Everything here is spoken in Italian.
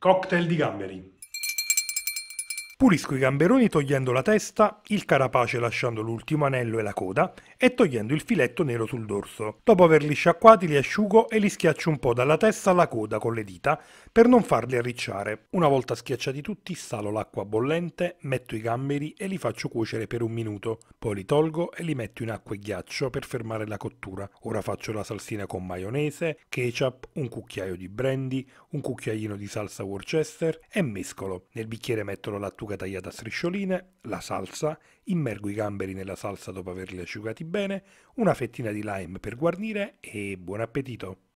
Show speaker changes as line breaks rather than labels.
Cocktail di
gamberi.
Pulisco i gamberoni togliendo la testa, il carapace lasciando l'ultimo anello e la coda e togliendo il filetto nero sul dorso. Dopo averli sciacquati li asciugo e li schiaccio un po' dalla testa alla coda con le dita per non farli arricciare. Una volta schiacciati tutti salo l'acqua bollente, metto i gamberi e li faccio cuocere per un minuto. Poi li tolgo e li metto in acqua e ghiaccio per fermare la cottura. Ora faccio la salsina con maionese, ketchup, un cucchiaio di brandy, un cucchiaino di salsa Worcester e mescolo. Nel bicchiere metto la lattuga lattuga tagliata a striscioline, la salsa, immergo i gamberi nella salsa dopo averli asciugati bene, una fettina di lime per guarnire e buon appetito!